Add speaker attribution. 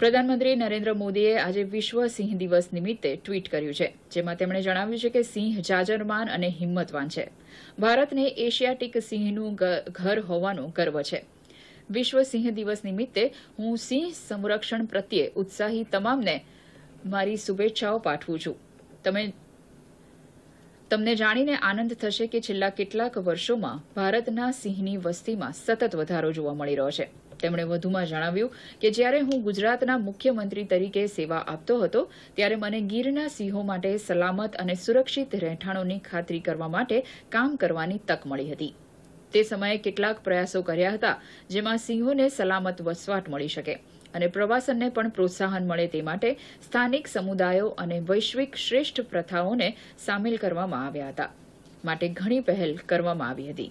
Speaker 1: પ્રધાનમંત્રી નરેન્દ્ર મોદીએ આજે વિશ્વ સિંહ દિવસ નિમિત્તે ટ્વીટ કર્યું છે જેમાં તેમણે જણાવ્યું છે કે સિંહ જાજરમાન અને હિંમતવાન છે ભારતને એશિયાટિક સિંહનું ઘર હોવાનું ગર્વ છે વિશ્વ સિંહ દિવસ નિમિત્તે હું સિંહ સંરક્ષણ પ્રત્યે ઉત્સાહી તમામને મારી શુભેચ્છાઓ પાઠવું છું તમે તમને જાણીને આનંદ થશે કે છેલ્લા કેટલાક વર્ષોમાં ભારતના સિંહની વસ્તીમાં સતત વધારો જોવા મળી રહ્યો છે તેમણે વધુમાં જણાવ્યું કે જ્યારે હું ગુજરાતના મુખ્યમંત્રી તરીકે સેવા આપતો હતો ત્યારે મને ગીરના સિંહો માટે સલામત અને સુરક્ષિત રહેઠાણોની ખાતરી કરવા માટે કામ કરવાની તક મળી હતી તે સમયે કેટલાક પ્રયાસો કર્યા હતા જેમાં સિંહોને સલામત વસવાટ મળી શકે અને પ્રવાસનને પણ પ્રોત્સાહન મળે તે માટે સ્થાનિક સમુદાયો અને વૈશ્વિક શ્રેષ્ઠ પ્રથાઓને સામેલ કરવામાં આવ્યા હતા માટે ઘણી પહેલ કરવામાં આવી હતી